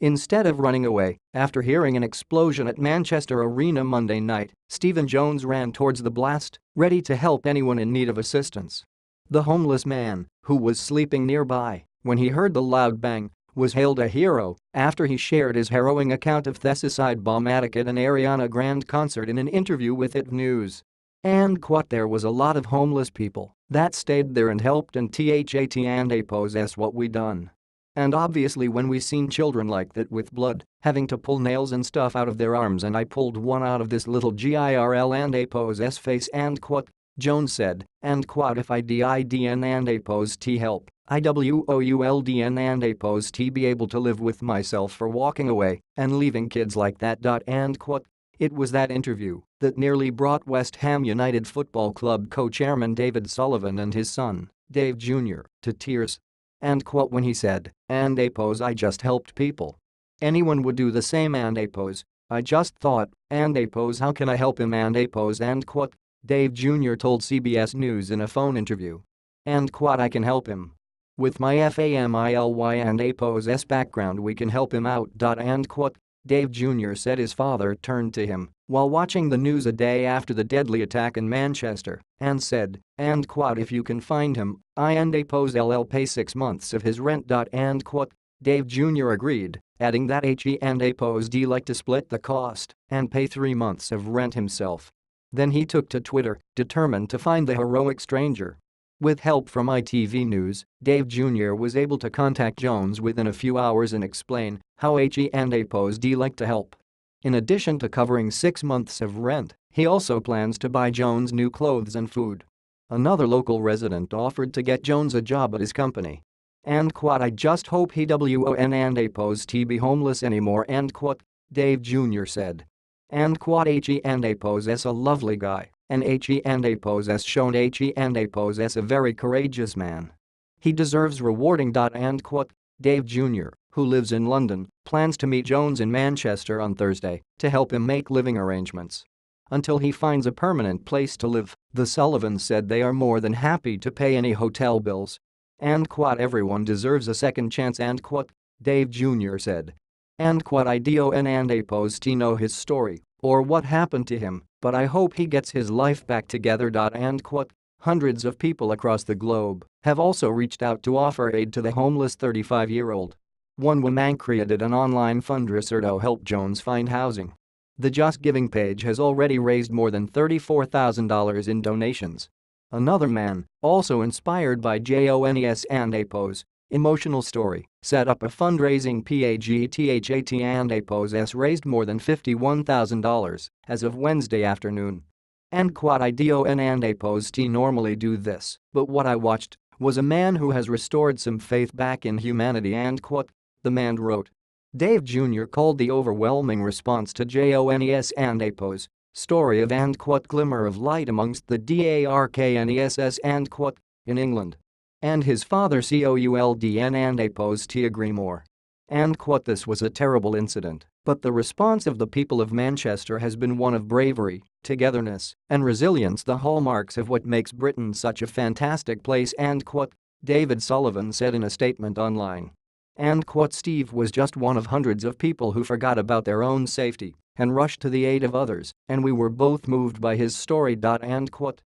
Instead of running away, after hearing an explosion at Manchester Arena Monday night, Stephen Jones ran towards the blast, ready to help anyone in need of assistance. The homeless man, who was sleeping nearby, when he heard the loud bang, was hailed a hero after he shared his harrowing account of suicide bomb attack at an Ariana Grande concert in an interview with IT News. And quote there was a lot of homeless people that stayed there and helped and THAT and apos s what we done. And obviously when we seen children like that with blood, having to pull nails and stuff out of their arms and I pulled one out of this little GIRL and Apo's face and quote, Jones said, and quote, if I DIDN and APOS T help, IWOULDN and APOS T be able to live with myself for walking away and leaving kids like that. And quote, it was that interview that nearly brought West Ham United Football Club co-chairman David Sullivan and his son, Dave Jr., to tears and quote when he said, and a pose I just helped people. Anyone would do the same and a pose. I just thought, and a pose how can I help him and a pose and quote. Dave Jr. told CBS News in a phone interview. And quote I can help him. With my FAMILY and a pose S background we can help him out. and quote. Dave Jr. said his father turned to him while watching the news a day after the deadly attack in Manchester and said, and quote if you can find him, I and a pose LL pay six months of his rent. And quote, Dave Jr. agreed, adding that HE and a pose D like to split the cost and pay three months of rent himself. Then he took to Twitter, determined to find the heroic stranger. With help from ITV News, Dave Jr. was able to contact Jones within a few hours and explain how HE and APOs D like to help. In addition to covering six months of rent, he also plans to buy Jones new clothes and food. Another local resident offered to get Jones a job at his company. And quote, I just hope he won and up pose he be homeless anymore, end quote, Dave Jr. said. And quote, he and a pose as a lovely guy, and he and a pose as shown he and a as a very courageous man. He deserves rewarding. And quote, Dave Jr., who lives in London, plans to meet Jones in Manchester on Thursday to help him make living arrangements. Until he finds a permanent place to live, the Sullivans said they are more than happy to pay any hotel bills. And quote everyone deserves a second chance and quote, Dave Jr. said. And quote I do and a post to know his story or what happened to him, but I hope he gets his life back together. And quote, Hundreds of people across the globe have also reached out to offer aid to the homeless 35-year-old. One woman created an online fundraiser to help Jones find housing. The Just Giving page has already raised more than $34,000 in donations. Another man, also inspired by Jones and Apo's emotional story, set up a fundraising PAGTHAT and Apo's has raised more than $51,000 as of Wednesday afternoon. And Quadidio and Andeposti normally do this, but what I watched was a man who has restored some faith back in humanity and quote, the man wrote. Dave Jr. called the overwhelming response to J.O.N.E.S. Andepo's story of and quote, glimmer of light amongst the D.A.R.K.N.E.S.S. and quote, in England. And his father C.O.U.L.D.N. pose T. agree more. And quote, this was a terrible incident. But the response of the people of Manchester has been one of bravery, togetherness, and resilience the hallmarks of what makes Britain such a fantastic place and quote, David Sullivan said in a statement online. And quote Steve was just one of hundreds of people who forgot about their own safety and rushed to the aid of others, and we were both moved by his story. And quote,